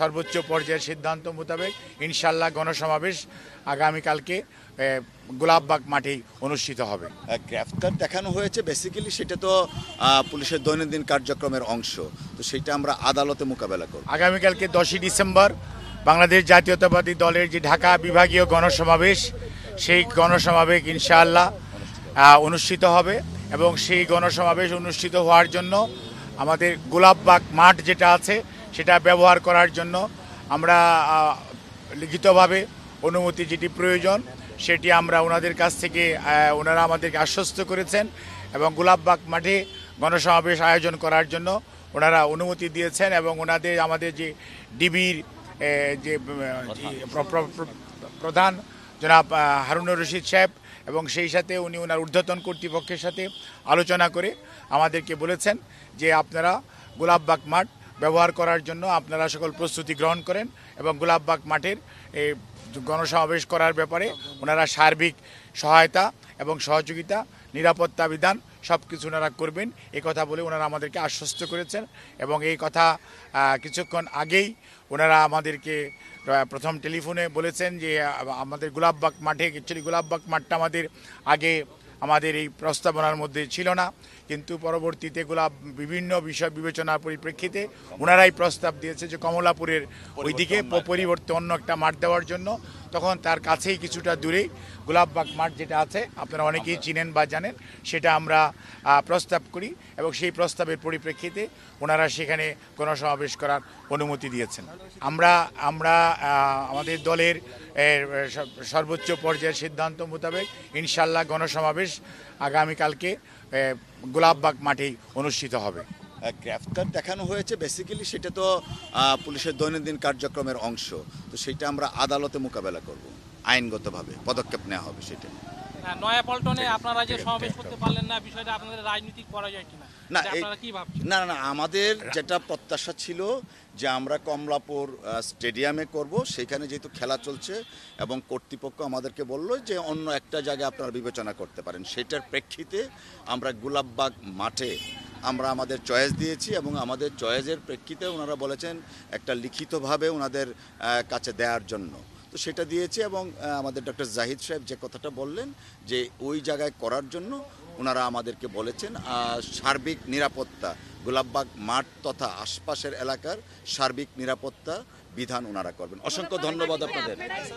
সর্বোচ্চ পর্যায়ের সিদ্ধান্ত মোতাবেক ইনশাল্লাহ গণসমাবেশ আগামীকালকে গোলাপবাগ মাঠে অনুষ্ঠিত হবে গ্রেফতার দেখানো হয়েছে বেসিক্যালি সেটা তো পুলিশের দৈনন্দিন কার্যক্রমের অংশ তো সেটা আমরা আদালতে মোকাবেলা করব আগামীকালকে দশই ডিসেম্বর বাংলাদেশ জাতীয়তাবাদী দলের যে ঢাকা বিভাগীয় গণসমাবেশ সেই গণসমাবেশ ইনশাআল্লাহ অনুষ্ঠিত হবে এবং সেই গণসমাবেশ অনুষ্ঠিত হওয়ার জন্য আমাদের গোলাপবাগ মাঠ যেটা আছে সেটা ব্যবহার করার জন্য আমরা লিখিতভাবে অনুমতি যেটি প্রয়োজন সেটি আমরা ওনাদের কাছ থেকে ওনারা আমাদেরকে আশ্বস্ত করেছেন এবং গোলাপবাগ মাঠে গণসমাবেশ আয়োজন করার জন্য ওনারা অনুমতি দিয়েছেন এবং ওনাদের আমাদের যে ডিবির যে প্রধান জনাব হারুন রশিদ সাহেব এবং সেই সাথে উনি ওনার ঊর্ধ্বতন কর্তৃপক্ষের সাথে আলোচনা করে আমাদেরকে বলেছেন যে আপনারা গোলাপবাগ মাঠ ব্যবহার করার জন্য আপনারা সকল প্রস্তুতি গ্রহণ করেন এবং গোলাপবাগ মাঠের এই গণসমাবেশ করার ব্যাপারে ওনারা সার্বিক সহায়তা এবং সহযোগিতা নিরাপত্তা বিধান সব কিছু ওনারা করবেন এই কথা বলে ওনারা আমাদেরকে আশ্বস্ত করেছেন এবং এই কথা কিছুক্ষণ আগেই ওনারা আমাদেরকে প্রথম টেলিফোনে বলেছেন যে আমাদের গোলাপবাগ মাঠে অ্যাকচুয়ালি গোলাপবাগ মাঠটা আমাদের আগে আমাদের এই প্রস্তাবনার মধ্যে ছিল না কিন্তু পরবর্তীতে এগুলা বিভিন্ন বিষয় বিবেচনার পরিপ্রেক্ষিতে ওনারাই প্রস্তাব দিয়েছে যে কমলাপুরের ওইদিকে পরিবর্তে অন্য একটা মাঠ দেওয়ার জন্য তখন তার কাছেই কিছুটা দূরেই গোলাপবাগ মাঠ যেটা আছে আপনারা অনেকেই চিনেন বা জানেন সেটা আমরা প্রস্তাব করি এবং সেই প্রস্তাবের পরিপ্রেক্ষিতে ওনারা সেখানে গণসমাবেশ করার অনুমতি দিয়েছেন আমরা আমরা আমাদের দলের সর্বোচ্চ পর্যায়ের সিদ্ধান্ত মোতাবেক ইনশাল্লাহ গণসমাবেশ আগামীকালকে গোলাপবাগ মাঠেই অনুষ্ঠিত হবে গ্রেফতার দেখানো হয়েছে বেসিক্যালি সেটা তো পুলিশের দৈনন্দিন কার্যক্রমের অংশ তো সেটা আমরা আদালতে মোকাবেলা করব আইনগতভাবে পদক্ষেপ নেওয়া হবে সেটা হ্যাঁ, নয়াপল্টনে আপনারা যে সমাবেশ করতে পারলেন না বিষয়টা আপনাদের রাজনৈতিক পরাজয় কিনা না না আমাদের যেটা প্রত্যাশা ছিল যে আমরা কমলাপুর স্টেডিয়ামে করব সেখানে যেহেতু খেলা চলছে এবং কর্তৃপক্ষ আমাদেরকে বলল যে অন্য একটা জায়গায় আপনারা বিবেচনা করতে পারেন সেটার প্রেক্ষিতে আমরা গুলাববাগ মাঠে আমরা আমাদের চয়েস দিয়েছি এবং আমাদের চয়েসের প্রেক্ষিতে ওনারা বলেছেন একটা লিখিতভাবে ওনাদের কাছে দেওয়ার জন্য তো সেটা দিয়েছে এবং আমাদের ডক্টর জাহিদ সাহেব যে কথাটা বললেন যে ওই জায়গায় করার জন্য ওনারা আমাদেরকে বলেছেন সার্বিক নিরাপত্তা গোলাপবাগ মাঠ তথা আশপাশের এলাকার সার্বিক নিরাপত্তা বিধান ওনারা করবেন অসংখ্য ধন্যবাদ আপনাদের